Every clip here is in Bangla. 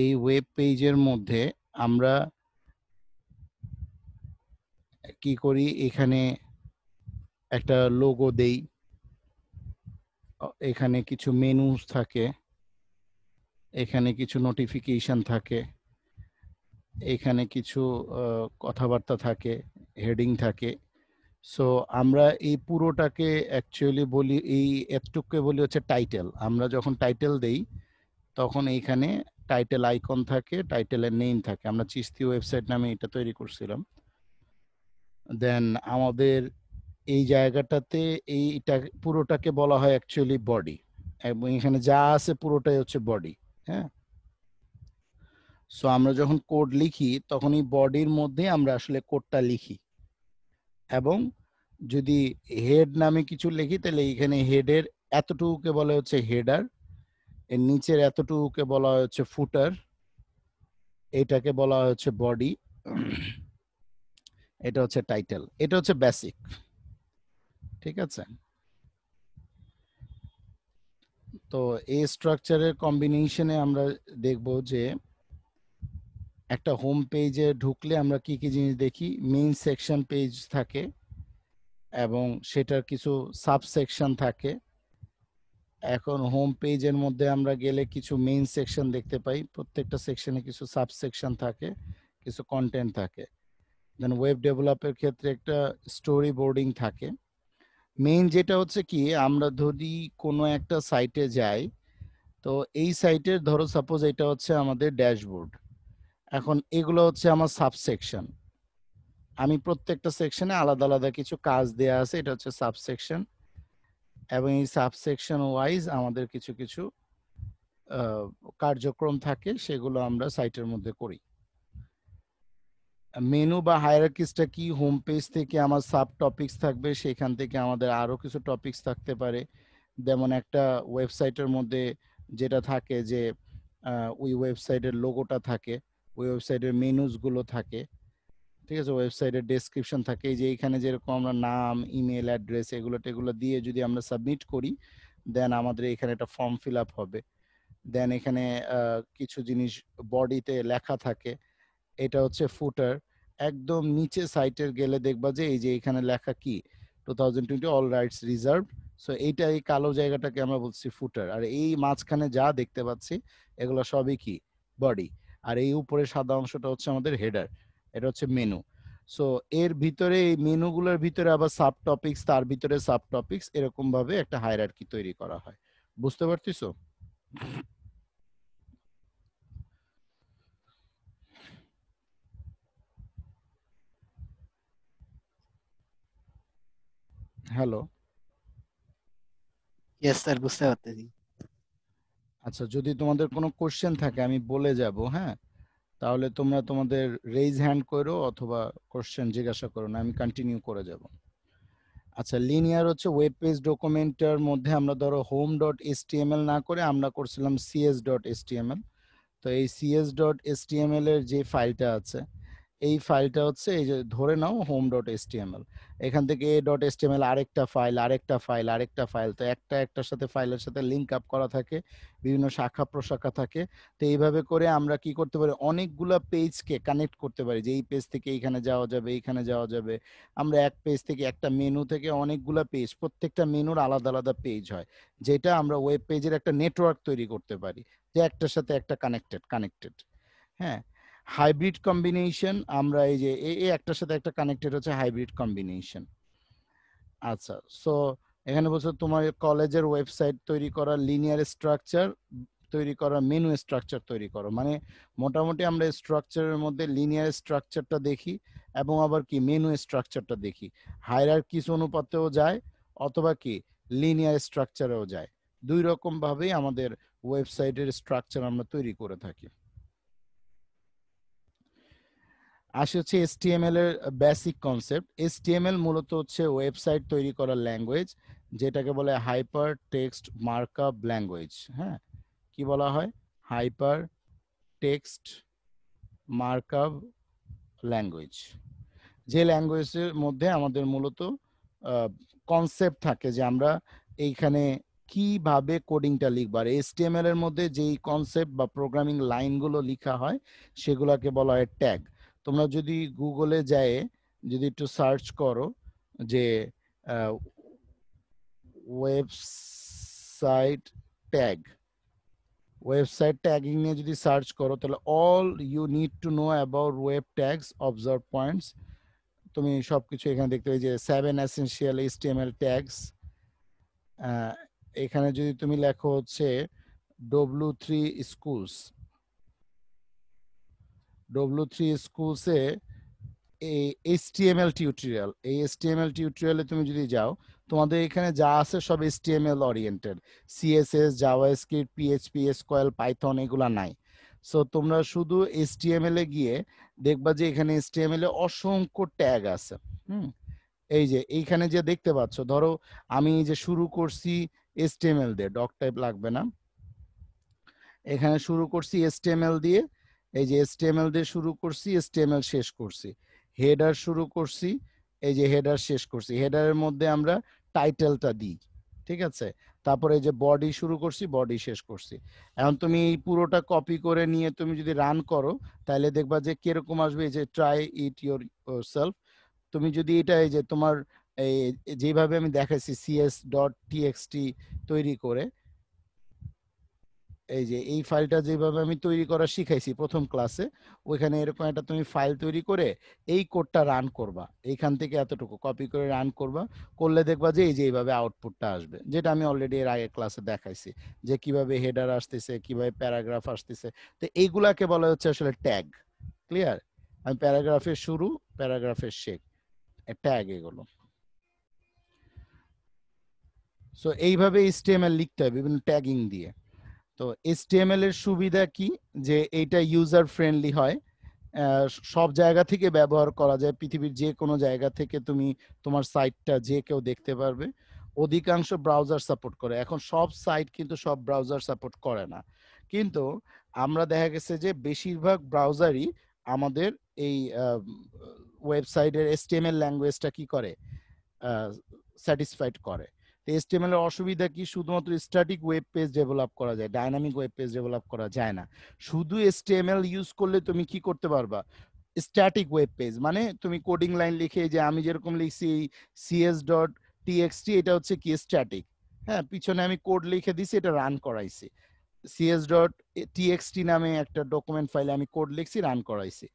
এই ওয়েব পেজের মধ্যে আমরা কি করি এখানে একটা লোগো দেই এখানে কিছু মেনুস থাকে এখানে কিছু নোটিফিকেশন থাকে এখানে কিছু কথাবার্তা থাকে হেডিং থাকে সো আমরা এই পুরোটাকে অ্যাকচুয়ালি বলি এই এতটুকুকে বলি হচ্ছে টাইটেল আমরা যখন টাইটেল দেই তখন এইখানে টাইটেল আইকন থাকে টাইটেলের নেম থাকে আমরা চিস্তি ওয়েবসাইট নামে এটা তৈরি করছিলাম দেন আমাদের এই জায়গাটাতে এইটা পুরোটাকে বলা হয় অ্যাকচুয়ালি বডি এবং এখানে যা আছে পুরোটাই হচ্ছে বডি হ্যাঁ সো আমরা যখন কোড লিখি তখন এই বডির মধ্যে আমরা আসলে কোডটা লিখি এবং যদি হেড নামে কিছু লিখি তাহলে এখানে হেডের এতটুকুকে বলে হচ্ছে হেডার এর নিচের এতটুকুকে বলা হচ্ছে ফুটার এটাকে বলা হচ্ছে বডি এটা হচ্ছে টাইটেল এটা হচ্ছে বেসিক ঠিক আছে তো এই স্ট্রাকচারের কম্বিনেশনে আমরা দেখব যে একটা হোম পেজে ঢুকলে আমরা কি কি জিনিস দেখি মেইন সেকশন পেজ থাকে এবং সেটার কিছু সাব সেকশন থাকে এখন হোম পেজের মধ্যে আমরা গেলে কিছু মেইন সেকশন দেখতে পাই প্রত্যেকটা সেকশনে কিছু সাবসেকশন থাকে কিছু কন্টেন্ট থাকে দেন ওয়েব ডেভেলপের ক্ষেত্রে একটা স্টোরি বোর্ডিং থাকে মেইন যেটা হচ্ছে কি আমরা যদি কোনো একটা সাইটে যাই তো এই সাইটের ধরো সাপোজ এটা হচ্ছে আমাদের ড্যাশবোর্ড এখন এগুলো হচ্ছে আমার সাবসেকশন আমি প্রত্যেকটা সেকশনে আলাদা আলাদা কিছু কাজ দেওয়া আছে এটা হচ্ছে সাবসেকশন এবং এই সাবসেকশন ওয়াইজ আমাদের কিছু কিছু কার্যক্রম থাকে সেগুলো আমরা সাইটের মধ্যে করি মেনু বা হায়ারকিসটা কি হোম পেজ থেকে আমার সাব টপিক্স থাকবে সেখান থেকে আমাদের আরও কিছু টপিক্স থাকতে পারে যেমন একটা ওয়েবসাইটের মধ্যে যেটা থাকে যে ওই ওয়েবসাইটের লোগোটা থাকে ওই ওয়েবসাইটের মেনুসগুলো থাকে ঠিক আছে ওয়েবসাইটের ডেসক্রিপশন থাকে যে এইখানে যেরকম আমরা নাম ইমেল অ্যাড্রেস এগুলো টেগুলো দিয়ে যদি আমরা সাবমিট করি দেন আমাদের এখানে একটা ফর্ম ফিল আপ হবে দেন এখানে কিছু জিনিস বডিতে লেখা থাকে এটা হচ্ছে ফুটার একদম নিচে সাইটের গেলে দেখবা যে এই যে এখানে লেখা কি two thousand twenty all rights reserved so এইটা এই কালো জায়গাটাকে আমরা বলছি ফুটার আর এই মাঝখানে যা দেখতে পাচ্ছি এগুলো সবই কি বডি আর এই উপরে সাদা অংশটা হচ্ছে আমাদের হেডার এটা হচ্ছে মেনু সো এর ভিতরে এই মেনুগুলোর ভিতরে আবার সাব টপিক্স তার ভিতরে সাব টপিক্স এরকম ভাবে একটা হায়ারার্কি তৈরি করা হয় বুঝতে পারছিস হ্যালো ইয়েস স্যার বুঝতে পারতেছি আচ্ছা যদি তোমাদের কোনো কোশ্চেন থাকে আমি বলে যাব হ্যাঁ তাহলে তোমরা তোমাদের রেইজ হ্যান্ড করো অথবা কোশ্চেন জিজ্ঞাসা করো না আমি কন্টিনিউ করে যাব আচ্ছা লিনিয়ার হচ্ছে ওয়েব পেজ ডকুমেন্টের মধ্যে আমরা ধরো হোম ডট এসটিএমএল না করে আমরা করছিলাম সিএস ডট এসটিএমএল তো এই সিএস ডট এসটিএমএল এর যে ফাইলটা আছে এই ফাইলটা হচ্ছে এই যে ধরে নাও হোম ডট এসটিএমএল এখান থেকে এ ডট এসটিএমএল আরেকটা ফাইল আরেকটা ফাইল আরেকটা ফাইল তো একটা একটার সাথে ফাইলের সাথে লিঙ্ক আপ করা থাকে বিভিন্ন শাখা প্রশাখা থাকে তো এইভাবে করে আমরা কি করতে পারি অনেকগুলো পেজকে কানেক্ট করতে পারি যে এই পেজ থেকে এইখানে যাওয়া যাবে এইখানে যাওয়া যাবে আমরা এক পেজ থেকে একটা মেনু থেকে অনেকগুলো পেজ প্রত্যেকটা মেনুর আলাদা আলাদা পেজ হয় যেটা আমরা ওয়েব পেজের একটা নেটওয়ার্ক তৈরি করতে পারি যে একটার সাথে একটা কানেক্টেড কানেক্টেড হ্যাঁ হাইব্রিড কম্বিনেশন আমরা এই যে এ একটার সাথে একটা কানেক্টেড হচ্ছে হাইব্রিড কম্বিনেশন আচ্ছা সো এখানে বলছো তোমার কলেজের ওয়েবসাইট তৈরি করা লিনিয়ার স্ট্রাকচার তৈরি করা মেনু স্ট্রাকচার তৈরি করো মানে মোটামুটি আমরা স্ট্রাকচারের মধ্যে লিনিয়ার স্ট্রাকচারটা দেখি এবং আবার কি মেনু স্ট্রাকচারটা দেখি হায়ার কিস অনুপাতেও যায় অথবা কি লিনিয়ার স্ট্রাকচারেও যায় দুই রকমভাবেই আমাদের ওয়েবসাইটের স্ট্রাকচার আমরা তৈরি করে থাকি আসি হচ্ছে এসটিএমএল এর বেসিক কনসেপ্ট এসটিএমএল মূলত হচ্ছে ওয়েবসাইট তৈরি করার ল্যাঙ্গুয়েজ যেটাকে বলে হাইপার টেক্সট মার্কআপ ল্যাঙ্গুয়েজ হ্যাঁ কি বলা হয় হাইপার টেক্সট মার্কআপ ল্যাঙ্গুয়েজ যে ল্যাঙ্গুয়েজের মধ্যে আমাদের মূলত কনসেপ্ট থাকে যে আমরা এইখানে কিভাবে কোডিংটা লিখবো আর এসটিএমএল এর মধ্যে যেই কনসেপ্ট বা প্রোগ্রামিং লাইনগুলো লেখা হয় সেগুলোকে বলা হয় ট্যাগ তোমরা যদি গুগলে যায় যদি একটু সার্চ করো যে ওয়েবসাইট ট্যাগ ওয়েবসাইট ট্যাগিং নিয়ে যদি সার্চ করো তাহলে all you need to know about web tags observe points তুমি সব কিছু এখানে দেখতে পাই যে সেভেন অ্যাসেন্সিয়াল এইচটিএমএল ট্যাগস এখানে যদি তুমি লেখো হচ্ছে W three schools W three স্কুলসে এই এল টিউটোরিয়াল এই এস টি এম এল টিউটোরিয়ালে তুমি যদি যাও তোমাদের এখানে যা আছে সব H T M L oriented CSS JavaScript PHP SQL Python এগুলো নাই সো তোমরা শুধু এস এম এ গিয়ে দেখবা যে এখানে এইচটিএমএল এ অসংখ্য ট্যাগ আছে হুম এই যে এইখানে যে দেখতে পাচ্ছ ধরো আমি যে শুরু করছি এল দিয়ে ডক টাইপ লাগবে না এখানে শুরু করছি এল দিয়ে এই যে এসটিএমএল দিয়ে শুরু করছি এসটিএমএল শেষ করছি হেডার শুরু করছি এই যে হেডার শেষ করছি হেডারের মধ্যে আমরা টাইটেলটা দিই ঠিক আছে তারপরে যে বডি শুরু করছি বডি শেষ করছি এখন তুমি এই পুরোটা কপি করে নিয়ে তুমি যদি রান করো তাহলে দেখবা যে কিরকম আসবে এই যে ট্রাই ইট ইয়োর সেলফ তুমি যদি এটা এই যে তোমার এই যেভাবে আমি দেখাচ্ছি সিএস ডট টিএক্সটি তৈরি করে এই যে এই ফাইলটা যেভাবে আমি তৈরি করা শিখাইছি প্রথম ক্লাসে ওইখানে এরকম একটা তুমি ফাইল তৈরি করে এই কোডটা রান করবা এইখান থেকে এতটুকু কপি করে রান করবা করলে দেখবা যে এই যে এইভাবে আউটপুটটা আসবে যেটা আমি অলরেডি এর আগের ক্লাসে দেখাইছি যে কিভাবে হেডার আসতেছে কিভাবে প্যারাগ্রাফ আসতেছে তো এইগুলাকে বলা হচ্ছে আসলে ট্যাগ ক্লিয়ার আমি প্যারাগ্রাফের শুরু প্যারাগ্রাফের শেষ ট্যাগ এগুলো সো এইভাবে স্টেমার লিখতে হয় বিভিন্ন ট্যাগিং দিয়ে তো HTML এর সুবিধা কি যে এটা ইউজার ফ্রেন্ডলি হয় সব জায়গা থেকে ব্যবহার করা যায় পৃথিবীর যে কোনো জায়গা থেকে তুমি তোমার সাইটটা যে কেউ দেখতে পারবে অধিকাংশ ব্রাউজার সাপোর্ট করে এখন সব সাইট কিন্তু সব ব্রাউজার সাপোর্ট করে না কিন্তু আমরা দেখা গেছে যে বেশিরভাগ ব্রাউজারই আমাদের এই ওয়েবসাইটের এসটিএমএল ল্যাঙ্গুয়েজটা কি করে স্যাটিসফাইড করে তো এসটিএমএল এর অসুবিধা কি শুধুমাত্র স্ট্যাটিক ওয়েব পেজ ডেভেলপ করা যায় ডাইনামিক ওয়েব পেজ ডেভেলপ করা যায় না শুধু এসটিএমএল ইউজ করলে তুমি কি করতে পারবা স্ট্যাটিক ওয়েব পেজ মানে তুমি কোডিং লাইন লিখে যে আমি যেরকম লিখছি সিএস ডট টিএক্সটি এটা হচ্ছে কি স্ট্যাটিক হ্যাঁ পিছনে আমি কোড লিখে দিছি এটা রান করাইছি সিএস ডট টিএক্সটি নামে একটা ডকুমেন্ট ফাইলে আমি কোড লিখছি রান করাইছি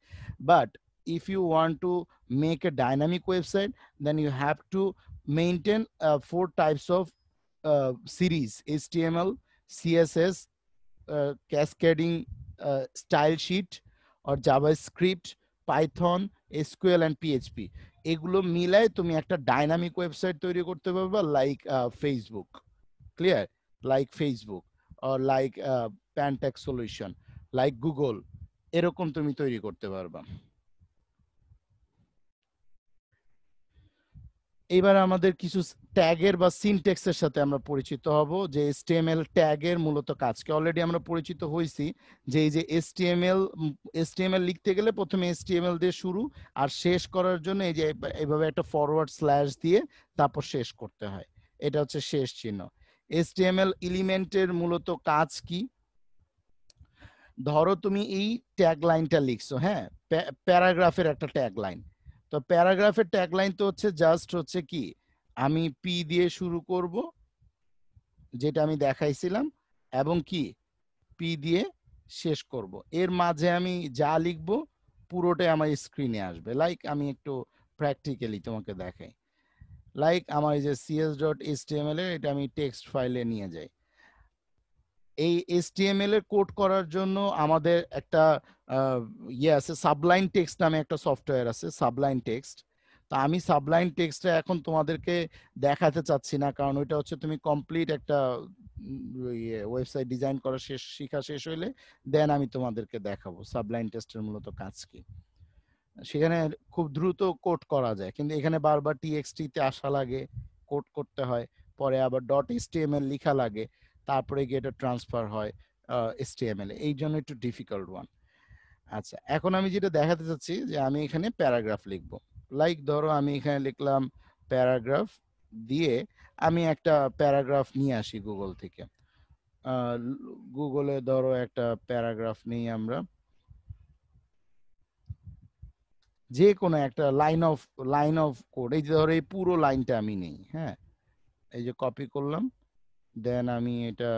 but if you want to make a dynamic website then you have to maintain uh, four types of uh, series HTML, CSS, uh, cascading uh, style sheet or JavaScript, Python, SQL and PHP. এগুলো মিলায় তুমি একটা ডাইনামিক ওয়েবসাইট তৈরি করতে পারবা like Facebook clear like Facebook or like uh, Pantax solution, like Google, এরকম তুমি তৈরি করতে পারবা এবার আমাদের কিছু ট্যাগের বা সিনটেক্সের সাথে আমরা পরিচিত হব যে এসটিএমএল ট্যাগের মূলত কাজকে অলরেডি আমরা পরিচিত হয়েছি যে এই যে এসটিএমএল এসটিএমএল লিখতে গেলে প্রথমে এসটিএমএল দিয়ে শুরু আর শেষ করার জন্য এই যে এইভাবে একটা ফরওয়ার্ড স্ল্যাশ দিয়ে তারপর শেষ করতে হয় এটা হচ্ছে শেষ চিহ্ন এসটিএমএল এলিমেন্টের মূলত কাজ কি ধরো তুমি এই ট্যাগ লাইনটা লিখছো হ্যাঁ প্যারাগ্রাফের একটা ট্যাগ লাইন তো প্যারাগ্রাফের ট্যাগলাইন তো হচ্ছে জাস্ট হচ্ছে কি আমি পি দিয়ে শুরু করব যেটা আমি দেখাইছিলাম এবং কি পি দিয়ে শেষ করব এর মাঝে আমি যা লিখব পুরোটাই আমার স্ক্রিনে আসবে লাইক আমি একটু প্র্যাকটিক্যালি তোমাকে দেখাই লাইক আমার এই যে সিএস ডট এস এ এটা আমি টেক্সট ফাইলে নিয়ে যাই এই এসটিএমএল এর কোড করার জন্য আমাদের একটা ইয়ে আছে সাবলাইন টেক্সট নামে একটা সফটওয়্যার আছে সাবলাইন টেক্সট তা আমি সাবলাইন টেক্সটটা এখন তোমাদেরকে দেখাতে চাচ্ছি না কারণ ওইটা হচ্ছে তুমি কমপ্লিট একটা ওয়েবসাইট ডিজাইন করা শেষ শেখা শেষ হইলে দেন আমি তোমাদেরকে দেখাবো সাবলাইন টেস্টের মূলত কাজ কি সেখানে খুব দ্রুত কোড করা যায় কিন্তু এখানে বারবার টিএক্সটিতে আসা লাগে কোড করতে হয় পরে আবার ডট এসটিএমএল লিখা লাগে তারপরে গিয়ে এটা ট্রান্সফার হয় এসটিএমএল এই জন্য একটু ডিফিকাল্ট ওয়ান আচ্ছা এখন আমি যেটা দেখাতে চাচ্ছি যে আমি এখানে প্যারাগ্রাফ লিখব লাইক ধরো আমি এখানে লিখলাম প্যারাগ্রাফ দিয়ে আমি একটা প্যারাগ্রাফ নিয়ে আসি গুগল থেকে গুগলে ধরো একটা প্যারাগ্রাফ নেই আমরা যে কোনো একটা line of line of code এই যে ধরো এই পুরো লাইনটা আমি নেই হ্যাঁ এই যে কপি করলাম দেন আমি এটা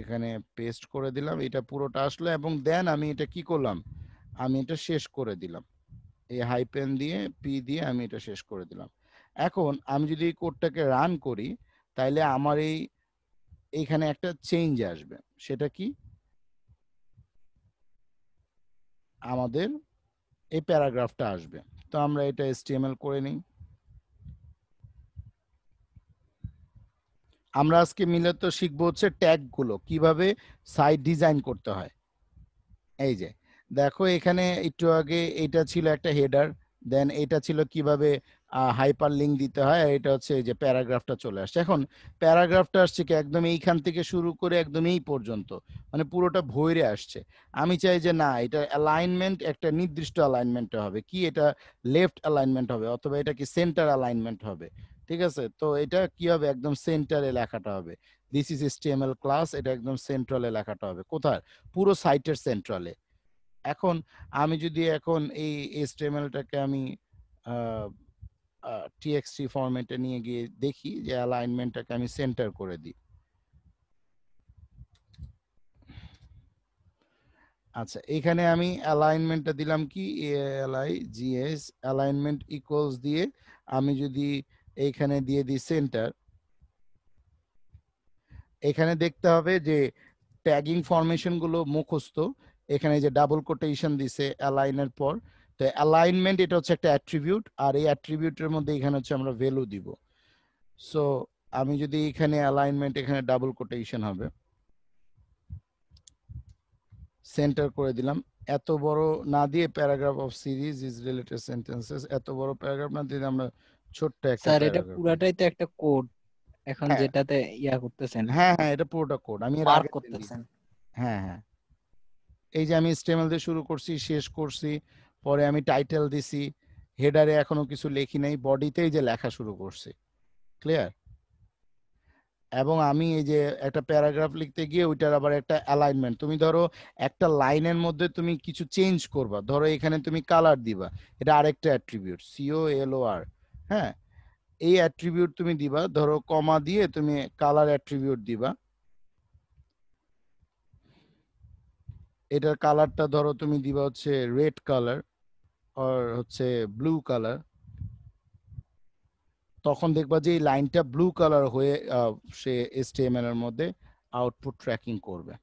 এখানে পেস্ট করে দিলাম এটা পুরোটা আসলো এবং দেন আমি এটা কি করলাম আমি এটা শেষ করে দিলাম এই হাইপেন দিয়ে পি দিয়ে আমি এটা শেষ করে দিলাম এখন আমি যদি এই কোডটাকে রান করি তাইলে আমার এই এইখানে একটা চেঞ্জ আসবে সেটা কি আমাদের এই প্যারাগ্রাফটা আসবে তো আমরা এটা এসটিএমএল করে নিই আমরা আজকে মিলত শিখবো হচ্ছে ট্যাগগুলো কিভাবে সাইট ডিজাইন করতে হয় এই যে দেখো এখানে একটু আগে এটা ছিল একটা হেডার দেন এটা ছিল কিভাবে হাইপার লিঙ্ক দিতে হয় আর এটা হচ্ছে এই যে প্যারাগ্রাফটা চলে আসছে এখন প্যারাগ্রাফটা আসছে কি একদম এইখান থেকে শুরু করে একদম এই পর্যন্ত মানে পুরোটা ভৈরে আসছে আমি চাই যে না এটা অ্যালাইনমেন্ট একটা নির্দিষ্ট অ্যালাইনমেন্ট হবে কি এটা লেফট অ্যালাইনমেন্ট হবে অথবা এটা কি সেন্টার অ্যালাইনমেন্ট হবে ঠিক আছে তো এটা কি হবে একদম সেন্টারে লেখাটা হবে দিস ইজ এসটিএমএল ক্লাস এটা একদম সেন্ট্রালে লেখাটা হবে কোথায় পুরো সাইটের সেন্ট্রালে এখন আমি যদি এখন এই এসটিএমএলটাকে আমি টিএক্সটি ফরম্যাটে নিয়ে গিয়ে দেখি যে অ্যালাইনমেন্টটাকে আমি সেন্টার করে দিই আচ্ছা এখানে আমি অ্যালাইনমেন্টটা দিলাম কি A L I GN alignment equals দিয়ে আমি যদি এইখানে দিয়ে দিই সেন্টার এখানে দেখতে হবে যে ট্যাগিং ফরমেশন গুলো মুখস্থ এখানে যে ডাবল কোটেশন দিছে অ্যালাইনের পর তো অ্যালাইনমেন্ট এটা হচ্ছে একটা অ্যাট্রিবিউট আর এই অ্যাট্রিবিউটের মধ্যে এখানে হচ্ছে আমরা ভ্যালু দিব সো আমি যদি এখানে অ্যালাইনমেন্ট এখানে ডাবল কোটেশন হবে সেন্টার করে দিলাম এত বড় না দিয়ে paragraph of series is related sentences এত বড় প্যারাগ্রাফ না দিয়ে আমরা ছোট্ট একটা স্যার এটা পুরাটাই তো একটা কোড এখন হ্যাঁ। যেটাতে ইয়া করতেছেন হ্যাঁ হ্যাঁ এটা পুরোটা কোড আমি আর করতেছেন হ্যাঁ হ্যাঁ এই যে আমি স্টেমেল দিয়ে শুরু করছি শেষ করছি পরে আমি টাইটেল দিছি হেডারে এখনো কিছু লেখি নাই বডিতেই যে লেখা শুরু করছি ক্লিয়ার এবং আমি এই যে একটা প্যারাগ্রাফ লিখতে গিয়ে ওইটার আবার একটা অ্যালাইনমেন্ট তুমি ধরো একটা লাইনের মধ্যে তুমি কিছু চেঞ্জ করবা ধরো এখানে তুমি কালার দিবা এটা আরেকটা অ্যাট্রিবিউট সিও এল ও আর হ্যাঁ এই অ্যাট্রিবিউট তুমি দিবা ধরো কমা দিয়ে তুমি কালার অ্যাট্রিবিউট দিবা এটার কালারটা ধরো তুমি দিবা হচ্ছে রেড কালার আর হচ্ছে ব্লু কালার তখন দেখবা যে এই লাইনটা ব্লু কালার হয়ে সে এসটিএমএল এর মধ্যে আউটপুট ট্র্যাকিং করবে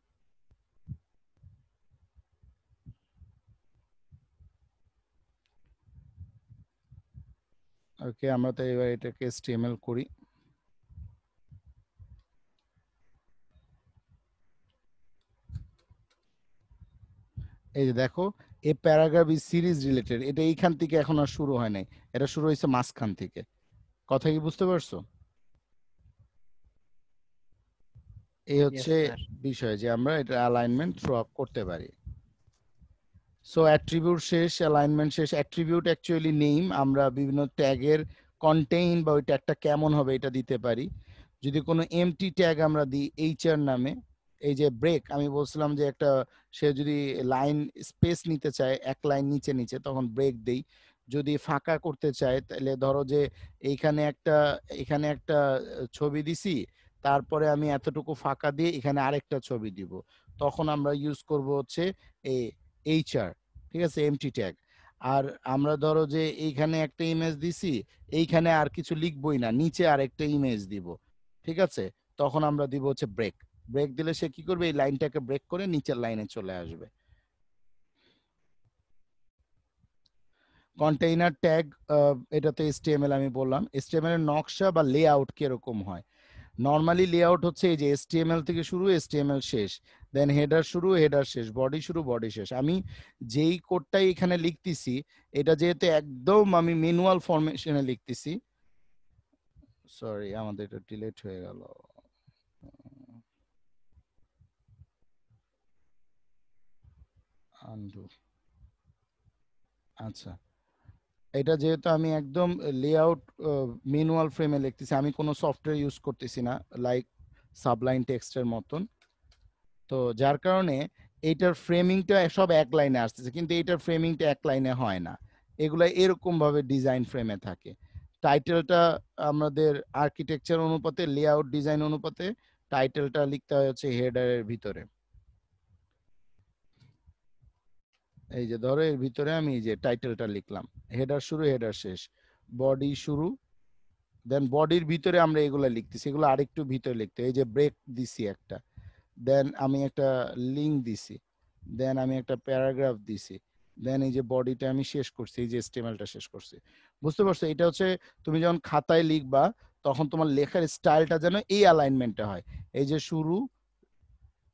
ওকে আমরা তো এবার এটাকে এসটিএমএল করি এই যে দেখো a paragraph is series related এটা এইখান থেকে এখন আর শুরু হয় নাই এটা শুরু হয়েছে মাঝখান থেকে কথা কি বুঝতে পারছো এই হচ্ছে বিষয় যে আমরা এটা অ্যালাইনমেন্ট ড্র আপ করতে পারি সো অ্যাট্রিবিউট শেষ অ্যালাইনমেন্ট শেষ অ্যাট্রিবিউট অ্যাকচুয়ালি নেম আমরা বিভিন্ন ট্যাগের কন্টেইন বা ওই ট্যাগটা কেমন হবে এটা দিতে পারি যদি কোনো এমটি ট্যাগ আমরা দিই এইচআর নামে এই যে ব্রেক আমি বলছিলাম যে একটা সে যদি লাইন স্পেস নিতে চায় এক লাইন নিচে নিচে তখন ব্রেক দেই যদি ফাঁকা করতে চায় তাহলে ধরো যে এইখানে একটা এখানে একটা ছবি দিছি তারপরে আমি এতটুকু ফাঁকা দিয়ে এখানে আরেকটা ছবি দিব তখন আমরা ইউজ করব হচ্ছে এ এইচআর ঠিক আছে এমটি ট্যাগ আর আমরা ধরো যে এইখানে একটা ইমেজ দিছি এইখানে আর কিছু লিখবই না নিচে আর একটা ইমেজ দিব ঠিক আছে তখন আমরা দিব হচ্ছে ব্রেক ব্রেক দিলে সে কি করবে এই লাইনটাকে ব্রেক করে নিচের লাইনে চলে আসবে কন্টেইনার ট্যাগ এটা তো এসটিএমএল আমি বললাম এসটিএমএল এর নকশা বা লেআউট কিরকম হয় নর্মালি লেআউট হচ্ছে এই যে এসটিএমএল থেকে শুরু এসটিএমএল শেষ দেন হেডার শুরু হেডার শেষ বডি শুরু বডি শেষ আমি যেই কোডটাই এখানে লিখতেছি এটা যেহেতু একদম আমি ম্যানুয়াল ফরমেশনে লিখতেছি সরি আমাদের এটা ডিলেট হয়ে গেল আচ্ছা এটা যেহেতু আমি একদম লেআউট ম্যানুয়াল ফ্রেমে লিখতেছি আমি কোনো সফটওয়্যার ইউজ করতেছি না লাইক সাবলাইন টেক্সটের মতন তো যার কারণে এইটার ফ্রেমিংটা সব এক লাইনে আসতেছে কিন্তু এইটার ফ্রেমিংটা এক লাইনে হয় না এগুলো এরকমভাবে ডিজাইন ফ্রেমে থাকে টাইটেলটা আমাদের আর্কিটেকচার অনুপাতে লেআউট ডিজাইন অনুপাতে টাইটেলটা লিখতে হচ্ছে হেডারের ভিতরে এই যে ধরো এর ভিতরে আমি যে টাইটেলটা লিখলাম হেডার শুরু হেডার শেষ বডি শুরু দেন বডির ভিতরে আমরা এগুলো লিখতেছি এগুলো আরেকটু ভিতরে লিখতে এই যে ব্রেক দিছি একটা দেন আমি একটা লিঙ্ক দিছি দেন আমি একটা প্যারাগ্রাফ দিছি দেন এই যে বডিটা আমি শেষ করছি এই যে স্টেমেলটা শেষ করছি বুঝতে পারছো এটা হচ্ছে তুমি যখন খাতায় লিখবা তখন তোমার লেখার স্টাইলটা যেন এই অ্যালাইনমেন্টটা হয় এই যে শুরু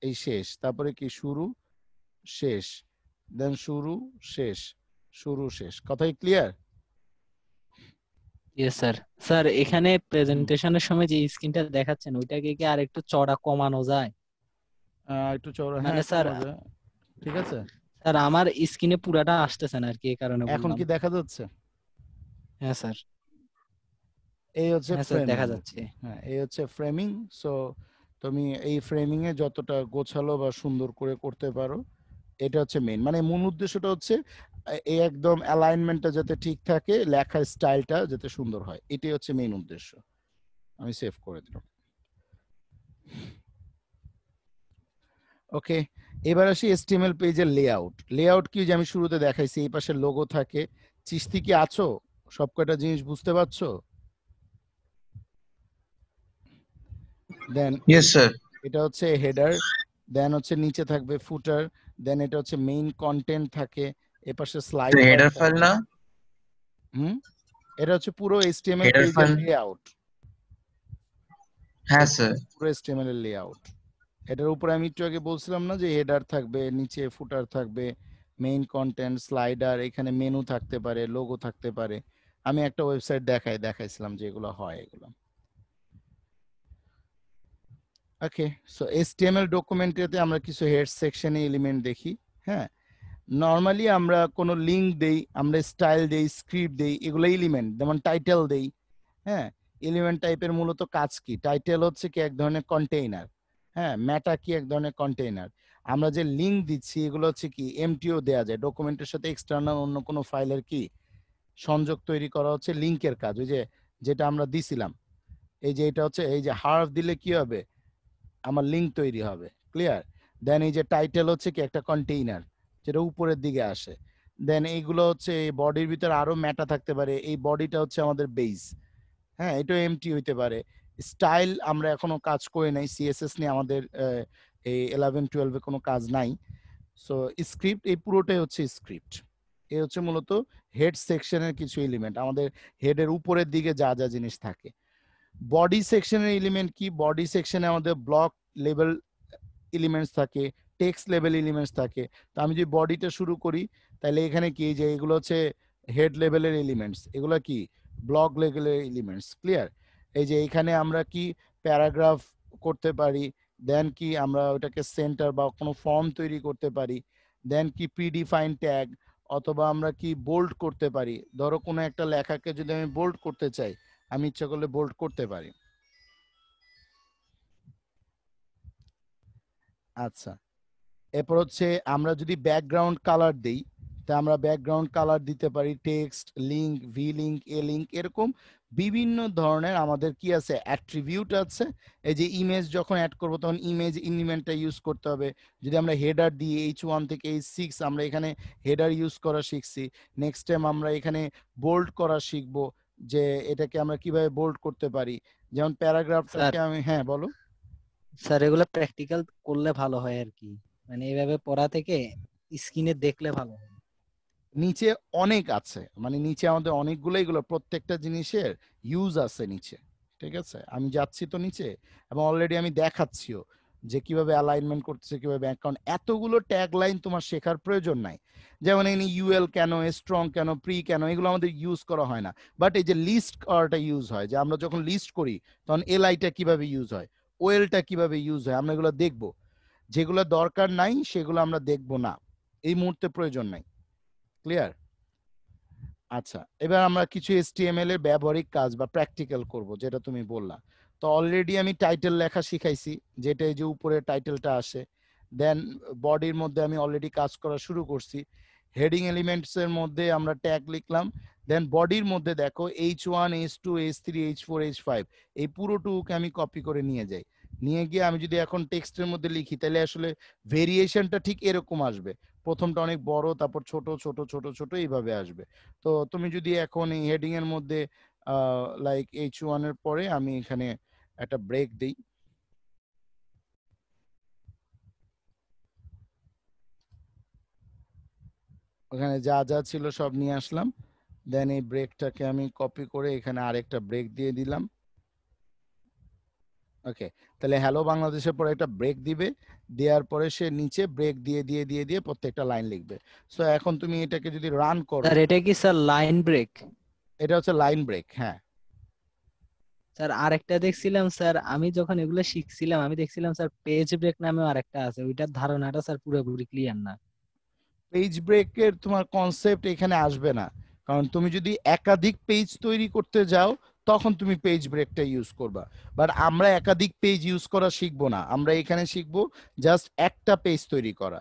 এই শেষ তারপরে কি শুরু শেষ দেন শুরু শেষ শুরু শেষ কথাই ক্লিয়ার ইয়েস স্যার স্যার এখানে প্রেজেন্টেশনের সময় যে স্ক্রিনটা দেখাচ্ছেন ওইটাকে কি আর একটু চড়া কমানো যায় একটু চওড়া হ্যাঁ মানে স্যার ঠিক আছে স্যার আমার স্ক্রিনে পুরাটা আসতেছে না আর কি এই কারণে এখন কি দেখা যাচ্ছে হ্যাঁ স্যার এই হচ্ছে হ্যাঁ, দেখা যাচ্ছে হ্যাঁ এই হচ্ছে ফ্রেমিং সো তুমি এই ফ্রেমিং এ যতটা গোছালো বা সুন্দর করে করতে পারো এটা হচ্ছে মেইন মানে মূল উদ্দেশ্যটা হচ্ছে এই একদম অ্যালাইনমেন্টটা যাতে ঠিক থাকে লেখার স্টাইলটা যাতে সুন্দর হয় এটাই হচ্ছে মেইন উদ্দেশ্য আমি সেভ করে দিলাম ওকে এবার আসি এসটিএমএল পেজের লেআউট লেআউট কি যে আমি শুরুতে দেখাইছি এই পাশে লোগো থাকে চিস্তি কি আছো সব কয়টা জিনিস বুঝতে পারছো দেন ইয়েস স্যার এটা হচ্ছে হেডার দেন হচ্ছে নিচে থাকবে ফুটার দেন এটা হচ্ছে মেইন কন্টেন্ট থাকে এপাশে স্লাইড হেডার ফাইল না হুম এটা হচ্ছে পুরো এসটিএমএল পেজের লেআউট হ্যাঁ স্যার পুরো এসটিএমএল এর লেআউট এটার উপরে আমি একটু আগে বলছিলাম না যে হেডার থাকবে নিচে ফুটার থাকবে মেইন কন্টেন্ট স্লাইডার এখানে মেনু থাকতে পারে লোগো থাকতে পারে আমি একটা ওয়েবসাইট দেখাই দেখাইছিলাম যে এগুলো হয় এগুলো ওকে সো এসটিএমএল ডকুমেন্টেতে আমরা কিছু হেড সেকশনে এলিমেন্ট দেখি হ্যাঁ নর্মালি আমরা কোনো লিঙ্ক দেই আমরা স্টাইল দেই স্ক্রিপ্ট দেই এগুলো এলিমেন্ট যেমন টাইটেল দেই হ্যাঁ এলিমেন্ট টাইপের মূলত কাজ কি টাইটেল হচ্ছে কি এক ধরনের কন্টেইনার হ্যাঁ ম্যাটা কি এক ধরনের কন্টেইনার আমরা যে লিঙ্ক দিচ্ছি এগুলো হচ্ছে কি এমটিও দেওয়া যায় ডকুমেন্টের সাথে এক্সটার্নাল অন্য কোনো ফাইলের কি সংযোগ তৈরি করা হচ্ছে লিঙ্কের কাজ ওই যে যেটা আমরা দিছিলাম এই যে এটা হচ্ছে এই যে হার্ফ দিলে কি হবে আমার লিঙ্ক তৈরি হবে ক্লিয়ার দেন এই যে টাইটেল হচ্ছে কি একটা কন্টেইনার যেটা উপরের দিকে আসে দেন এইগুলো হচ্ছে এই বডির ভিতরে আরও ম্যাটা থাকতে পারে এই বডিটা হচ্ছে আমাদের বেস হ্যাঁ এটাও এমটি হইতে পারে স্টাইল আমরা এখনো কাজ করে নাই সিএসএস নিয়ে আমাদের এই ইলেভেন টুয়েলভে কোনো কাজ নাই সো স্ক্রিপ্ট এই পুরোটাই হচ্ছে স্ক্রিপ্ট এ হচ্ছে মূলত হেড সেকশনের কিছু এলিমেন্ট আমাদের হেডের উপরের দিকে যা যা জিনিস থাকে বডি সেকশনের এলিমেন্ট কি বডি সেকশনে আমাদের ব্লক লেভেল এলিমেন্টস থাকে টেক্স লেভেল এলিমেন্টস থাকে তো আমি যদি বডিটা শুরু করি তাহলে এখানে কি যে এগুলো হচ্ছে হেড লেভেলের এলিমেন্টস এগুলো কি ব্লক লেভেলের এলিমেন্টস ক্লিয়ার এই যে এখানে আমরা কি প্যারাগ্রাফ করতে পারি দেন কি আমরা ওটাকে সেন্টার বা কোনো ফর্ম তৈরি করতে পারি দেন কি প্রিডিফাইন ট্যাগ অথবা আমরা কি বোল্ড করতে পারি ধরো কোনো একটা লেখাকে যদি আমি বোল্ড করতে চাই আমি ইচ্ছা করলে বোল্ড করতে পারি আচ্ছা এরপর হচ্ছে আমরা যদি ব্যাকগ্রাউন্ড কালার দিই তা আমরা ব্যাকগ্রাউন্ড কালার দিতে পারি text link V link A link এরকম বিভিন্ন ধরনের আমাদের কি আছে অ্যাট্রিবিউট আছে এই যে ইমেজ যখন অ্যাড করবো তখন ইমেজ ইনিমেন্টটা ইউজ করতে হবে যদি আমরা হেডার দিয়ে এইচ ওয়ান থেকে এইচ সিক্স আমরা এখানে হেডার ইউজ করা শিখছি নেক্সট টাইম আমরা এখানে বোল্ড করা শিখবো যে এটাকে আমরা কিভাবে বোল্ড করতে পারি যেমন প্যারাগ্রাফটাকে আমি হ্যাঁ বলো স্যার এগুলো প্র্যাকটিক্যাল করলে ভালো হয় আর কি মানে এইভাবে পড়া থেকে স্ক্রিনে দেখলে ভালো হয় নিচে অনেক আছে মানে নিচে আমাদের অনেকগুলো এগুলো প্রত্যেকটা জিনিসের ইউজ আছে নিচে ঠিক আছে আমি যাচ্ছি তো নিচে এবং অলরেডি আমি দেখাচ্ছিও যে কিভাবে অ্যালাইনমেন্ট করতেছে কিভাবে অ্যাকাউন্ট এতগুলো ট্যাগ লাইন তোমার শেখার প্রয়োজন নাই যেমন এই ইউএল কেন স্ট্রং কেন প্রি কেন এগুলো আমাদের ইউজ করা হয় না বাট এই যে লিস্ট করাটা ইউজ হয় যে আমরা যখন লিস্ট করি তখন এলআইটা কিভাবে ইউজ হয় ওয়েলটা কিভাবে ইউজ হয় আমরা এগুলো দেখবো যেগুলো দরকার নাই সেগুলো আমরা দেখবো না এই মুহূর্তে প্রয়োজন নাই ক্লিয়ার আচ্ছা এবার আমরা কিছু এসটিএমএল এর ব্যবহারিক কাজ বা প্র্যাকটিক্যাল করব যেটা তুমি বললা তো অলরেডি আমি টাইটেল লেখা শিখাইছি যেটা এই যে উপরে টাইটেলটা আসে দেন বডির মধ্যে আমি অলরেডি কাজ করা শুরু করছি হেডিং এলিমেন্টস এর মধ্যে আমরা ট্যাগ লিখলাম দেন বডির মধ্যে দেখো H one H two H three H four H five এই পুরোটুকু আমি কপি করে নিয়ে যাই নিয়ে গিয়ে আমি যদি এখন টেক্সটের মধ্যে লিখি তাহলে আসলে ভেরিয়েশনটা ঠিক এরকম আসবে প্রথমটা অনেক বড় তারপর ছোট ছোট ছোট ছোট এইভাবে আসবে তো তুমি যদি এখন এই হেডিং এর মধ্যে লাইক এইচ ওয়ান এর পরে আমি এখানে একটা ব্রেক দিই ওখানে যা যা ছিল সব নিয়ে আসলাম দেন এই ব্রেকটাকে আমি কপি করে এখানে আরেকটা ব্রেক দিয়ে দিলাম ওকে তাহলে হ্যালো বাংলাদেশের পরে একটা ব্রেক দিবে দেওয়ার পরে সে নিচে ব্রেক দিয়ে দিয়ে দিয়ে দিয়ে প্রত্যেকটা লাইন লিখবে সো এখন তুমি এটাকে যদি রান করো স্যার এটা কি স্যার লাইন ব্রেক এটা হচ্ছে লাইন ব্রেক হ্যাঁ স্যার আরেকটা দেখছিলাম স্যার আমি যখন এগুলো শিখছিলাম আমি দেখছিলাম স্যার পেজ ব্রেক নামেও আরেকটা আছে ওইটার ধারণাটা স্যার পুরোপুরি ক্লিয়ার না পেজ ব্রেকের তোমার কনসেপ্ট এখানে আসবে না কারণ তুমি যদি একাধিক পেজ তৈরি করতে যাও তখন তুমি পেজ ব্রেকটা ইউজ করবা বাট আমরা একাধিক পেজ ইউজ করা শিখবো না আমরা এখানে শিখবো জাস্ট একটা পেজ তৈরি করা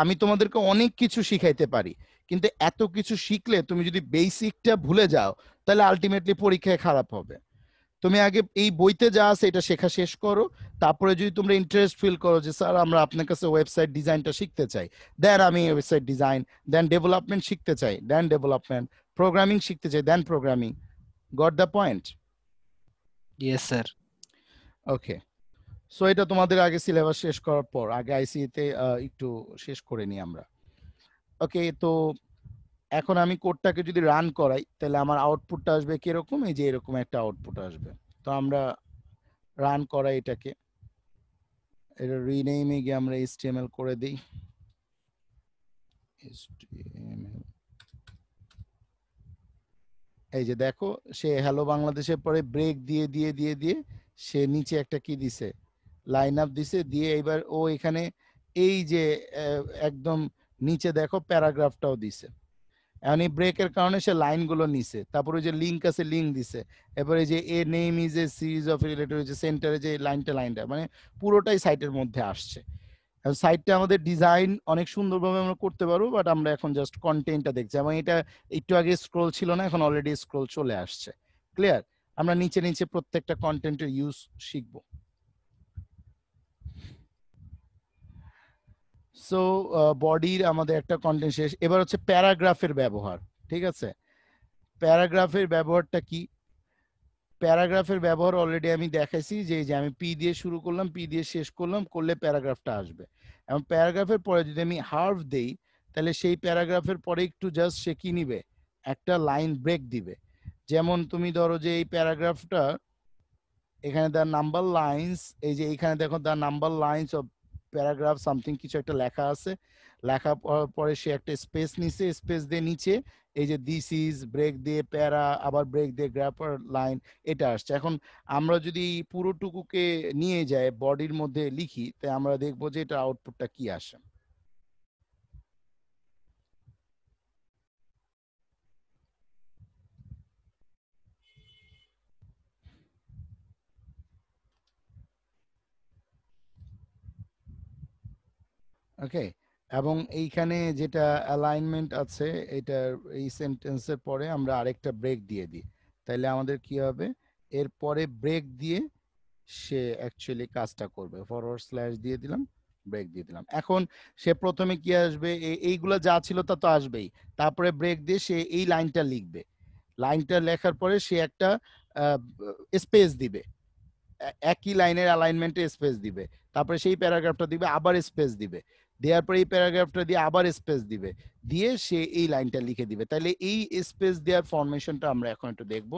আমি তোমাদেরকে অনেক কিছু শিখাইতে পারি কিন্তু এত কিছু শিখলে তুমি যদি বেসিকটা ভুলে যাও তাহলে আলটিমেটলি পরীক্ষায় খারাপ হবে তুমি আগে এই বইতে যা আছে এটা শেখা শেষ করো তারপরে যদি তোমরা ইন্টারেস্ট ফিল করো যে স্যার আমরা আপনার কাছে ওয়েবসাইট ডিজাইনটা শিখতে চাই দেন আমি ওয়েবসাইট ডিজাইন দেন ডেভেলপমেন্ট শিখতে চাই দেন ডেভেলপমেন্ট প্রোগ্রামিং শিখতে চাই then programming got the point yes sir okay so এটা তোমাদের আগে সিলেবাস শেষ করার পর আগে আইসিতে e একটু শেষ করে নিই আমরা ওকে তো এখন আমি কোডটাকে যদি রান করাই তাহলে আমার আউটপুটটা আসবে কিরকম এই যে এরকম একটা আউটপুট আসবে তো আমরা রান করাই এটাকে এটা রিনেমে গিয়ে আমরা এইচটিএমএল করে দিই এইচটিএমএল এই যে দেখো সে হ্যালো বাংলাদেশের পরে ব্রেক দিয়ে দিয়ে দিয়ে দিয়ে সে নিচে একটা কি দিছে লাইন আপ দিছে দিয়ে এবার ও এখানে এই যে একদম নিচে দেখো প্যারাগ্রাফটাও দিছে এখন এই ব্রেকের কারণে সে লাইনগুলো নিছে তারপরে যে লিঙ্ক আছে লিঙ্ক দিছে এরপরে যে a name is a series of related যে সেন্টারে যে লাইনটা লাইনটা মানে পুরোটাই সাইটের মধ্যে আসছে সাইটটা আমাদের ডিজাইন অনেক সুন্দরভাবে আমরা করতে পারবো বাট আমরা এখন জাস্ট কন্টেন্টটা দেখছি এবং এটা একটু আগে স্ক্রোল ছিল না এখন অলরেডি স্ক্রোল চলে আসছে ক্লিয়ার আমরা নিচে নিচে প্রত্যেকটা কন্টেন্টের ইউজ শিখব সো বডির আমাদের একটা কন্টেন্ট শেষ এবার হচ্ছে প্যারাগ্রাফের ব্যবহার ঠিক আছে প্যারাগ্রাফের ব্যবহারটা কি প্যারাগ্রাফের ব্যবহার অলরেডি আমি দেখাইছি যে যে আমি পি দিয়ে শুরু করলাম পি দিয়ে শেষ করলাম করলে প্যারাগ্রাফটা আসবে এবং প্যারাগ্রাফের পরে যদি আমি হার্ভ দেই তাহলে সেই প্যারাগ্রাফের পরে একটু জাস্ট সে কি নিবে একটা লাইন ব্রেক দিবে যেমন তুমি ধরো যে এই প্যারাগ্রাফটা এখানে দ্য নাম্বার লাইন্স এই যে এখানে দেখো the number lines of paragraph something কিছু একটা লেখা আছে লেখা পরে সে একটা স্পেস নিছে স্পেস দিয়ে নিচে এই যে দিস ইজ ব্রেক দিয়ে প্যারা আবার ব্রেক দিয়ে গ্র্যাপার লাইন এটা আসছে এখন আমরা যদি পুরোটুকুকে নিয়ে যাই বডির মধ্যে লিখি তাই আমরা দেখবো যে এটা আউটপুটটা কি আসে Okay. এবং এইখানে যেটা অ্যালাইনমেন্ট আছে এটা এই সেন্টেন্সের পরে আমরা আরেকটা ব্রেক দিয়ে দিই তাহলে আমাদের কি হবে এরপরে ব্রেক দিয়ে সে অ্যাকচুয়ালি কাজটা করবে ফরওয়ার্ড স্ল্যাশ দিয়ে দিলাম ব্রেক দিয়ে দিলাম এখন সে প্রথমে কি আসবে এইগুলো যা ছিল তা তো আসবেই তারপরে ব্রেক দিয়ে সে এই লাইনটা লিখবে লাইনটা লেখার পরে সে একটা স্পেস দিবে একই লাইনের অ্যালাইনমেন্টে স্পেস দিবে তারপরে সেই প্যারাগ্রাফটা দিবে আবার স্পেস দিবে দেওয়ার পরে এই প্যারাগ্রাফটা দিয়ে আবার স্পেস দিবে দিয়ে সে এই লাইনটা লিখে দিবে তাহলে এই স্পেস দেওয়ার ফরমেশনটা আমরা এখন একটু দেখব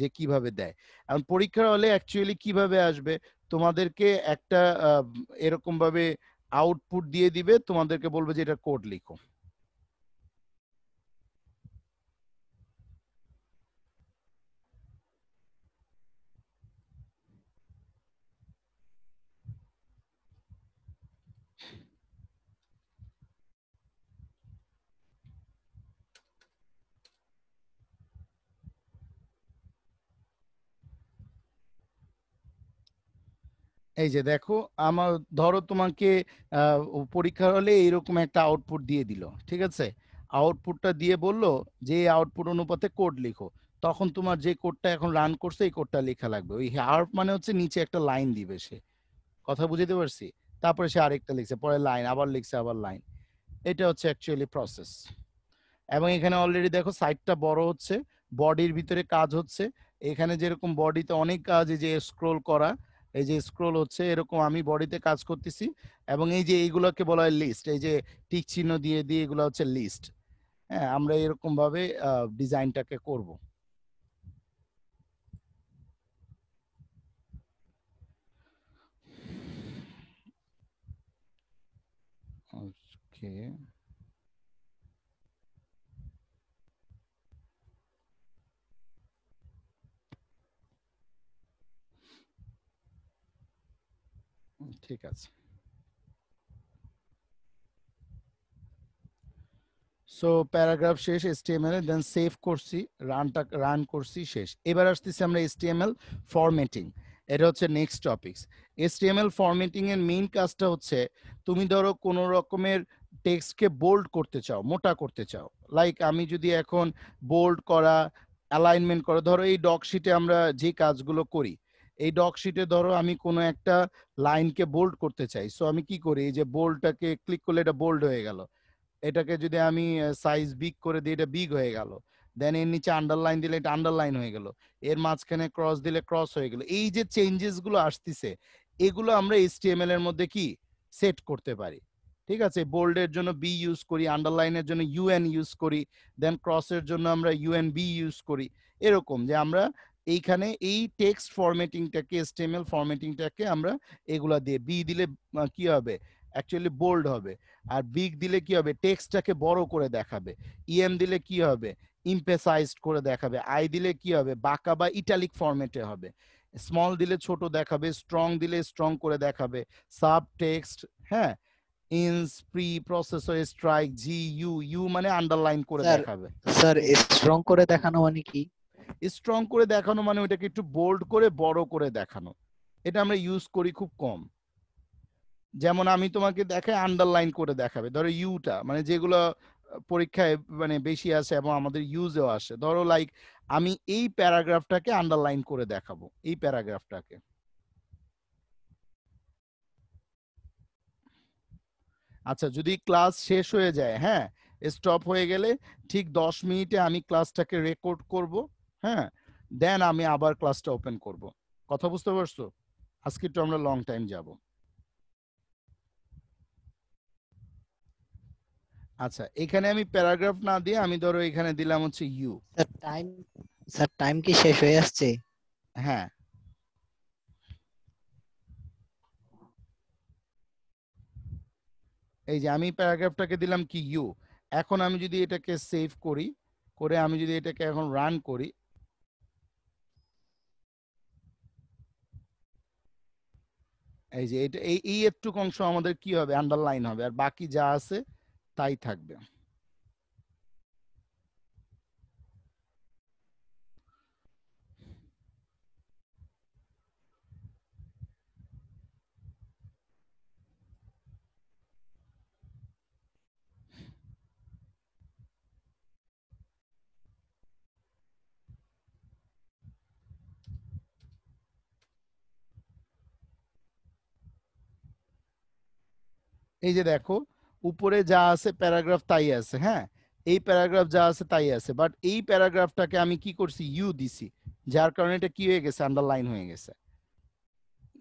যে কিভাবে দেয় এখন পরীক্ষার হলে অ্যাকচুয়ালি কিভাবে আসবে তোমাদেরকে একটা এরকম ভাবে আউটপুট দিয়ে দিবে তোমাদেরকে বলবে যে এটা কোড লিখো এই যে দেখো আমার ধরো তোমাকে পরীক্ষার হলে এইরকম একটা আউটপুট দিয়ে দিল ঠিক আছে আউটপুটটা দিয়ে বলল যে আউটপুট অনুপাতে কোড লিখো তখন তোমার যে কোডটা এখন রান করছে এই কোডটা লেখা লাগবে ওই হার্ফ মানে হচ্ছে নিচে একটা লাইন দিবে সে কথা বুঝতে পারছি তারপরে সে আরেকটা লিখছে পরে লাইন আবার লিখছে আবার লাইন এটা হচ্ছে অ্যাকচুয়ালি প্রসেস এবং এখানে অলরেডি দেখো সাইটটা বড় হচ্ছে বডির ভিতরে কাজ হচ্ছে এখানে যেরকম বডিতে অনেক কাজ যে স্ক্রোল করা এই যে স্ক্রোল হচ্ছে এরকম আমি বডিতে কাজ করতেছি এবং এই যে এইগুলোকে বলা হয় লিস্ট এই যে টিক চিহ্ন দিয়ে দিয়ে এগুলো হচ্ছে লিস্ট হ্যাঁ আমরা এরকম ভাবে ডিজাইনটাকে করব ওকে ঠিক আছে সো প্যারাগ্রাফ শেষ এসটিএমএল দেন সেভ করছি রানটা রান করছি শেষ এবার আসতেছি আমরা এসটিএমএল ফরম্যাটিং এটা হচ্ছে নেক্সট টপিকস এসটিএমএল ফরম্যাটিং এর মেইন কাজটা হচ্ছে তুমি ধরো কোন রকমের টেক্সটকে বোল্ড করতে চাও মোটা করতে চাও লাইক আমি যদি এখন বোল্ড করা অ্যালাইনমেন্ট করা ধরো এই ডকশিটে আমরা যে কাজগুলো করি এই ডকশিটে ধরো আমি কোনো একটা লাইনকে বোল্ড করতে চাই সো আমি কি করি এই যে বোল্ডটাকে ক্লিক করলে এটা বোল্ড হয়ে গেল এটাকে যদি আমি সাইজ বিগ করে দিই এটা বিগ হয়ে গেল দেন এর নিচে আন্ডারলাইন দিলে এটা আন্ডারলাইন হয়ে গেল এর মাঝখানে ক্রস দিলে ক্রস হয়ে গেল এই যে চেঞ্জেস গুলো আসতেছে এগুলো আমরা এসটিএমএল এর মধ্যে কি সেট করতে পারি ঠিক আছে বোল্ডের জন্য বি ইউজ করি আন্ডারলাইনের জন্য ইউএন ইউজ করি দেন ক্রসের জন্য আমরা ইউএন বি ইউজ করি এরকম যে আমরা এইখানে এই টেক্সট ফরম্যাটিংটাকে স্টেমেল ফরম্যাটিংটাকে আমরা এগুলা দিয়ে বি দিলে কি হবে অ্যাকচুয়ালি বোল্ড হবে আর বিগ দিলে কি হবে টেক্সটটাকে বড় করে দেখাবে ইএম দিলে কি হবে ইম্পেসাইজড করে দেখাবে আই দিলে কি হবে বাঁকা বা ইটালিক ফরম্যাটে হবে স্মল দিলে ছোট দেখাবে স্ট্রং দিলে স্ট্রং করে দেখাবে সাব টেক্সট হ্যাঁ ins pre processor strike G U U মানে আন্ডারলাইন করে দেখাবে স্যার স্ট্রং করে দেখানো মানে কি স্ট্রং করে দেখানো মানে ওইটাকে একটু বোল্ড করে বড় করে দেখানো এটা আমরা ইউজ করি খুব কম যেমন আমি তোমাকে দেখাই আন্ডারলাইন করে দেখাবে ধরো ইউটা মানে যেগুলো পরীক্ষায় মানে বেশি আসে এবং আমাদের ইউজেও আসে ধরো লাইক আমি এই প্যারাগ্রাফটাকে আন্ডারলাইন করে দেখাবো এই প্যারাগ্রাফটাকে আচ্ছা যদি ক্লাস শেষ হয়ে যায় হ্যাঁ স্টপ হয়ে গেলে ঠিক দশ মিনিটে আমি ক্লাসটাকে রেকর্ড করব হ্যাঁ দেন আমি আবার ক্লাসটা ওপেন করব কথা বুঝতে পারছো আজকে একটু আমরা লং টাইম যাব আচ্ছা এখানে আমি প্যারাগ্রাফ না দিয়ে আমি ধরো এখানে দিলাম হচ্ছে U sir time sir time কি শেষ হয়ে আসছে হ্যাঁ এই যে আমি প্যারাগ্রাফটাকে দিলাম কি ইউ এখন আমি যদি এটাকে সেভ করি করে আমি যদি এটাকে এখন রান করি এই যে এটা এই একটু অংশ আমাদের কি হবে আন্ডারলাইন হবে আর বাকি যা আছে তাই থাকবে এই যে দেখো উপরে যা আছে প্যারাগ্রাফ তাই আছে হ্যাঁ এই প্যারাগ্রাফ যা আছে তাই আছে বাট এই প্যারাগ্রাফটাকে আমি কি করছি ইউ দিছি যার কারণে এটা কি হয়ে গেছে আন্ডারলাইন হয়ে গেছে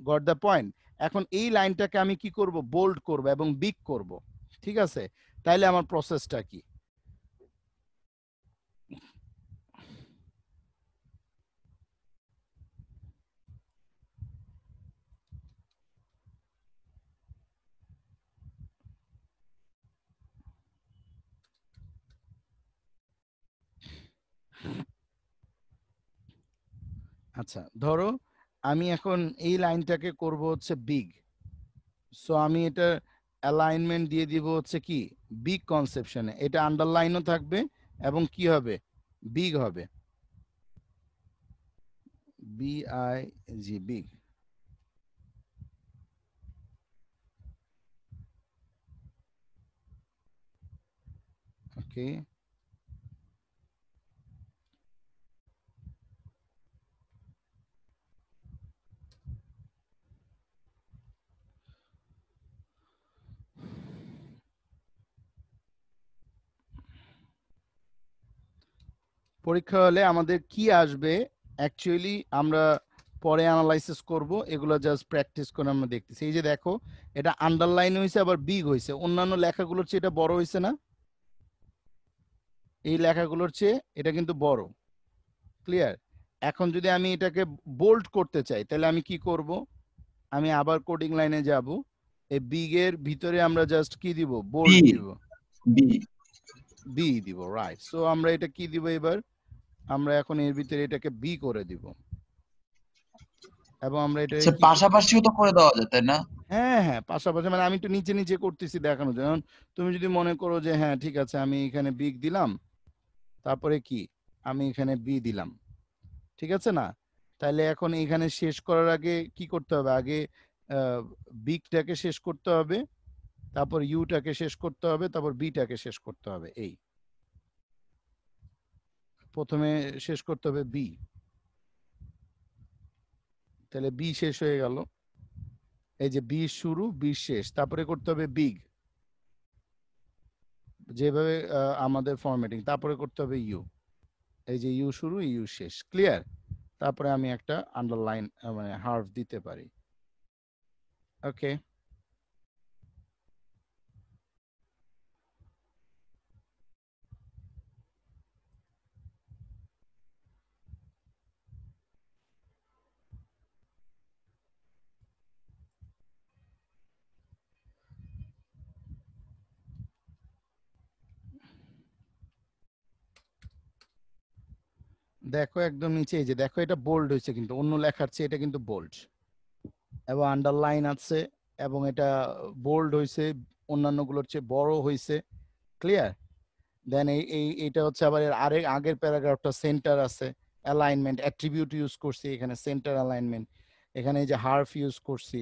গট দ্য পয়েন্ট এখন এই লাইনটাকে আমি কি করব বোল্ড করব এবং বিগ করব ঠিক আছে তাইলে আমার প্রসেসটা কি আচ্ছা ধরো আমি এখন এই লাইনটাকে করব হচ্ছে বিগ সো আমি এটা অ্যালাইনমেন্ট দিয়ে দিব হচ্ছে কি বিগ কনসেপশনে এটা আন্ডারলাইনও থাকবে এবং কি হবে বিগ হবে B I G big okay পরীক্ষা হলে আমাদের কি আসবে অ্যাকচুয়ালি আমরা পরে অ্যানালাইসিস করব এগুলো জাস্ট প্র্যাকটিস করে আমরা দেখতেছি এই যে দেখো এটা আন্ডারলাইন হয়েছে আবার বিগ হয়েছে অন্যান্য লেখাগুলোর চেয়ে এটা বড় হয়েছে না এই লেখাগুলোর চেয়ে এটা কিন্তু বড় ক্লিয়ার এখন যদি আমি এটাকে বোল্ড করতে চাই তাহলে আমি কি করব আমি আবার কোডিং লাইনে যাব এই বিগ এর ভিতরে আমরা জাস্ট কি দিব বোল্ড দিব বি দিব রাইট সো আমরা এটা কি দিব এবার আমরা এখন এর ভিতরে এটাকে বি করে দিব এবং আমরা এটা আচ্ছা, পাশাপাশিও তো করে দেওয়া যেত না হ্যাঁ হ্যাঁ পাশাপাশি মানে আমি একটু নিচে নিচে করতেছি দেখানো যেমন তুমি যদি মনে করো যে হ্যাঁ ঠিক আছে আমি এখানে বিগ দিলাম তারপরে কি আমি এখানে বি দিলাম ঠিক আছে না তাহলে এখন এখানে শেষ করার আগে কি করতে হবে আগে বিগটাকে শেষ করতে হবে তারপর ইউটাকে শেষ করতে হবে তারপর বিটাকে শেষ করতে হবে এই প্রথমে শেষ করতে হবে বি তাহলে বি শেষ হয়ে গেল এই যে বি শুরু বি শেষ তারপরে করতে হবে বিগ যেভাবে আমাদের ফরম্যাটিং তারপরে করতে হবে ইউ এই যে ইউ শুরু ইউ শেষ ক্লিয়ার তারপরে আমি একটা আন্ডারলাইন মানে হার্ভ দিতে পারি ওকে দেখো একদম নিচে এই যে দেখো এটা বোল্ড হয়েছে কিন্তু অন্য লেখার চেয়ে এটা কিন্তু বোল্ড এবং আন্ডারলাইন আছে এবং এটা বোল্ড হয়েছে অন্যান্যগুলোর চেয়ে বড় হয়েছে ক্লিয়ার দেন এই এই এটা হচ্ছে আবার এর আরেক আগের প্যারাগ্রাফটা সেন্টার আছে অ্যালাইনমেন্ট অ্যাট্রিবিউট ইউজ করছি এখানে সেন্টার অ্যালাইনমেন্ট এখানে এই যে হার্ফ ইউজ করছি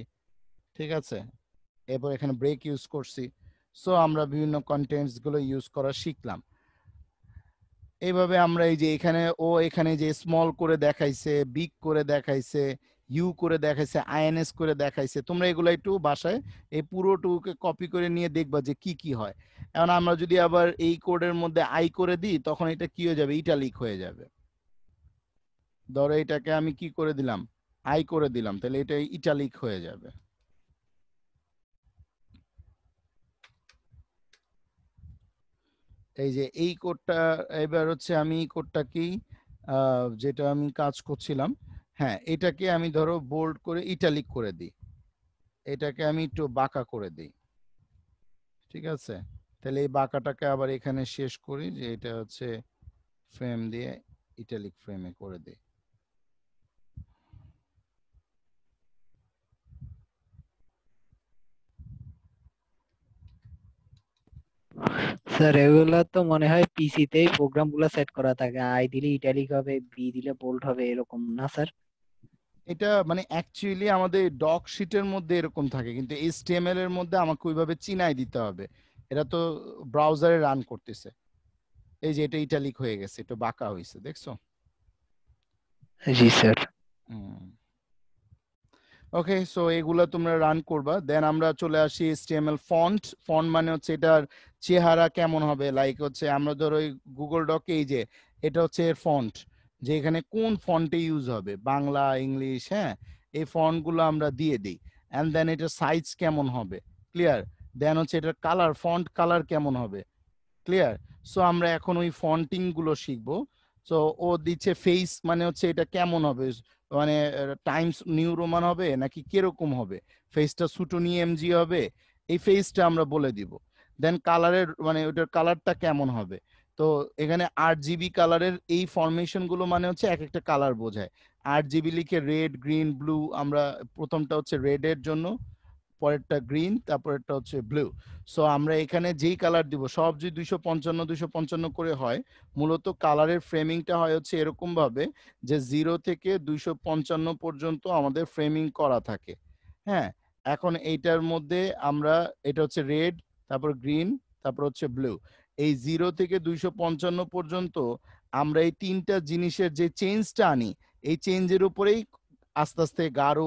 ঠিক আছে এরপর এখানে ব্রেক ইউজ করছি সো আমরা বিভিন্ন কন্টেন্টসগুলো ইউজ করা শিখলাম এইভাবে আমরা এই যে এখানে ও এখানে যে স্মল করে দেখাইছে বিগ করে দেখাইছে ইউ করে দেখাইছে আইএনএস করে দেখাইছে তোমরা এগুলো একটু বাসায় এই পুরোটুকুকে কপি করে নিয়ে দেখবা যে কি কি হয় এখন আমরা যদি আবার এই কোডের মধ্যে আই করে দিই তখন এটা কি হয়ে যাবে ইটালিক হয়ে যাবে ধরো এটাকে আমি কি করে দিলাম আই করে দিলাম তাহলে এটা ইটালিক হয়ে যাবে এই যে এই কোডটা এবার হচ্ছে আমি এই কোডটাকেই যেটা আমি কাজ করছিলাম হ্যাঁ এটাকে আমি ধরো বোল্ড করে ইটালিক করে দিই এটাকে আমি একটু বাঁকা করে দিই ঠিক আছে তাহলে এই বাঁকাটাকে আবার এখানে শেষ করি যে এটা হচ্ছে ফ্রেম দিয়ে ইটালিক ফ্রেমে করে দিই স্যার এগুলা তো মনে হয় পিসিতেই প্রোগ্রাম গুলা সেট করা থাকে আই দিলে ইটালিক হবে বি দিলে বোল্ড হবে এরকম না স্যার এটা মানে অ্যাকচুয়ালি আমাদের ডক শিটের মধ্যে এরকম থাকে কিন্তু এইচটিএমএল এর মধ্যে আমাকে ওইভাবে চিনাই দিতে হবে এটা তো ব্রাউজারে রান করতেছে এই যে এটা ইটালিক হয়ে গেছে একটু বাঁকা হয়েছে দেখছো জি স্যার হুম ওকে সো এগুলো তোমরা রান করবা দেন আমরা চলে আসি এইচটিএমএল ফন্ট ফন্ট মানে হচ্ছে এটার চেহারা কেমন হবে লাইক হচ্ছে আমরা ধরো গুগল ডক এই যে এটা হচ্ছে এর ফন্ট যে এখানে কোন ফন্টে ইউজ হবে বাংলা ইংলিশ হ্যাঁ এই ফন্টগুলো আমরা দিয়ে দিই অ্যান্ড দেন এটার সাইজ কেমন হবে ক্লিয়ার দেন হচ্ছে এটার কালার ফন্ট কালার কেমন হবে ক্লিয়ার সো আমরা এখন ওই ফন্টিংগুলো শিখবো সো ও দিচ্ছে ফেস মানে হচ্ছে এটা কেমন হবে মানে টাইমস নিউ রোমান হবে নাকি কিরকম হবে ফেসটা সুটোনি নিয়ে এমজি হবে এই ফেসটা আমরা বলে দিব দেন কালারের মানে ওটার কালারটা কেমন হবে তো এখানে আট জিবি কালারের এই ফরমেশন গুলো মানে হচ্ছে এক একটা কালার বোঝায় আট জিবি লিখে রেড গ্রিন ব্লু আমরা প্রথমটা হচ্ছে রেডের জন্য পরেরটা গ্রিন তারপরেরটা হচ্ছে ব্লু সো আমরা এখানে যেই কালার দিব সব যদি দুইশো পঞ্চান্ন দুইশো পঞ্চান্ন করে হয় মূলত কালারের ফ্রেমিংটা হয় হচ্ছে এরকমভাবে যে জিরো থেকে দুইশো পঞ্চান্ন পর্যন্ত আমাদের ফ্রেমিং করা থাকে হ্যাঁ এখন এইটার মধ্যে আমরা এটা হচ্ছে রেড তারপর গ্রিন তারপর হচ্ছে ব্লু এই জিরো থেকে দুইশো পঞ্চান্ন পর্যন্ত আমরা এই তিনটা জিনিসের যে চেঞ্জটা আনি এই চেঞ্জের উপরেই আস্তে আস্তে গাঢ়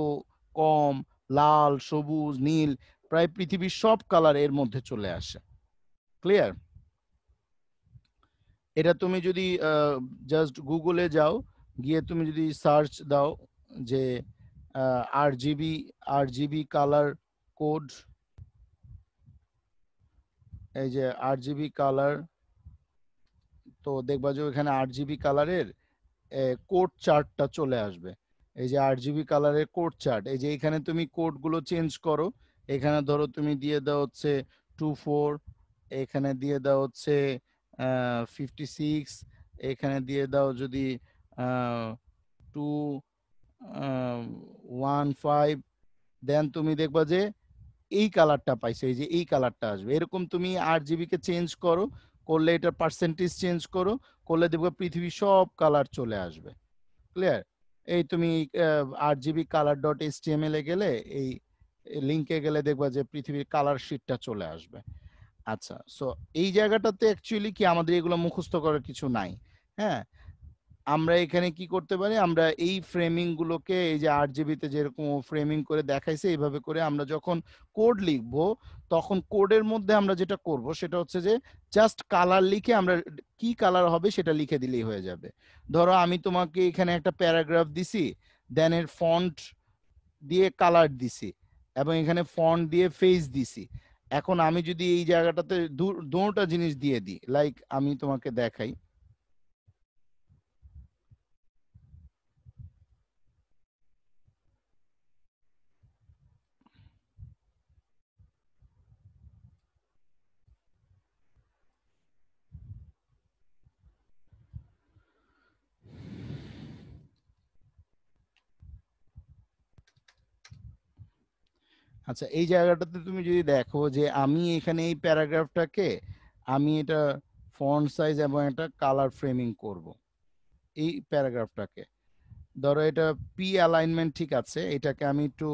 কম লাল সবুজ নীল প্রায় পৃথিবীর সব কালার এর মধ্যে চলে আসে ক্লিয়ার এটা তুমি যদি জাস্ট গুগলে যাও গিয়ে তুমি যদি সার্চ দাও যে R GB R GB colour code এই যে আর জিবি কালার তো দেখবা যে ওইখানে আট জিবি কালারের কোড চার্টটা চলে আসবে এই যে আট জিবি কালারের কোড চার্ট এই যে এখানে তুমি কোডগুলো চেঞ্জ করো এখানে ধরো তুমি দিয়ে দাও হচ্ছে টু ফোর এখানে দিয়ে দাও হচ্ছে ফিফটি সিক্স এখানে দিয়ে দাও যদি টু ওয়ান ফাইভ দেন তুমি দেখবা যে এই কালারটা পাইছে এই যে এই কালারটা আসবে এরকম তুমি আট জিবিকে চেঞ্জ করো করলে এটার পার্সেন্টেজ চেঞ্জ করো করলে দেখবে পৃথিবীর সব কালার চলে আসবে ক্লিয়ার এই তুমি আট জিবি কালার ডট এস গেলে এই লিঙ্কে গেলে দেখবা যে পৃথিবীর কালার শিটটা চলে আসবে আচ্ছা সো এই জায়গাটাতে অ্যাকচুয়ালি কি আমাদের এগুলো মুখস্থ করার কিছু নাই হ্যাঁ আমরা এখানে কি করতে পারি আমরা এই ফ্রেমিং গুলোকে এই যে আর জিবিতে যেরকম ফ্রেমিং করে দেখাইছে এইভাবে করে আমরা যখন কোড লিখব তখন কোডের মধ্যে আমরা যেটা করব সেটা হচ্ছে যে জাস্ট কালার লিখে আমরা কি কালার হবে সেটা লিখে দিলেই হয়ে যাবে ধরো আমি তোমাকে এখানে একটা প্যারাগ্রাফ দিছি দেন এর ফন্ট দিয়ে কালার দিছি এবং এখানে ফন্ট দিয়ে ফেস দিছি এখন আমি যদি এই জায়গাটাতে দুটা জিনিস দিয়ে দিই লাইক আমি তোমাকে দেখাই আচ্ছা এই জায়গাটাতে তুমি যদি দেখো যে আমি এখানে এই প্যারাগ্রাফটাকে আমি এটা ফন্ট সাইজ এবং একটা কালার ফ্রেমিং করব এই প্যারাগ্রাফটাকে ধরো এটা পি অ্যালাইনমেন্ট ঠিক আছে এটাকে আমি একটু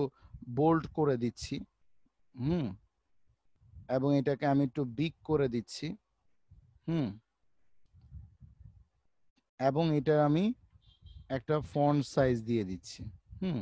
বোল্ড করে দিচ্ছি হুম এবং এটাকে আমি একটু বিগ করে দিচ্ছি হুম এবং এটা আমি একটা ফন্ট সাইজ দিয়ে দিচ্ছি হুম